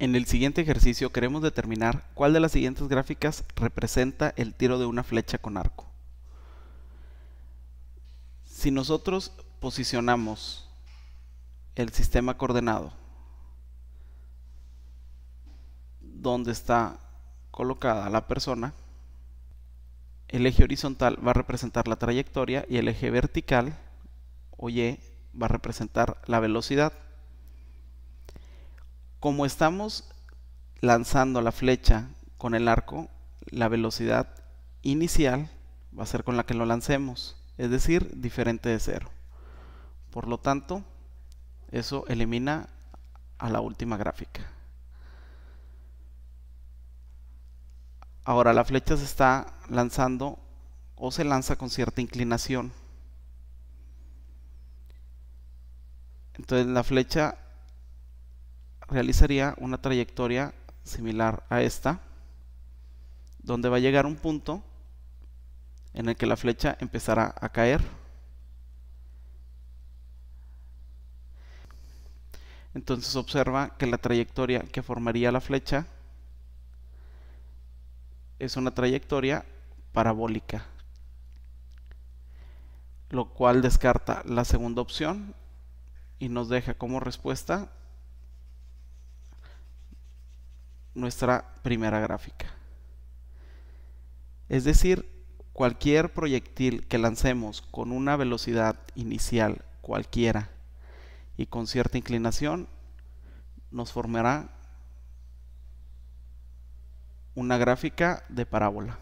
En el siguiente ejercicio queremos determinar cuál de las siguientes gráficas representa el tiro de una flecha con arco. Si nosotros posicionamos el sistema coordenado donde está colocada la persona, el eje horizontal va a representar la trayectoria y el eje vertical o Y va a representar la velocidad como estamos lanzando la flecha con el arco, la velocidad inicial va a ser con la que lo lancemos, es decir, diferente de cero. Por lo tanto, eso elimina a la última gráfica. Ahora la flecha se está lanzando o se lanza con cierta inclinación. Entonces la flecha realizaría una trayectoria similar a esta, donde va a llegar un punto en el que la flecha empezará a caer. Entonces observa que la trayectoria que formaría la flecha es una trayectoria parabólica, lo cual descarta la segunda opción y nos deja como respuesta nuestra primera gráfica. Es decir, cualquier proyectil que lancemos con una velocidad inicial cualquiera y con cierta inclinación nos formará una gráfica de parábola.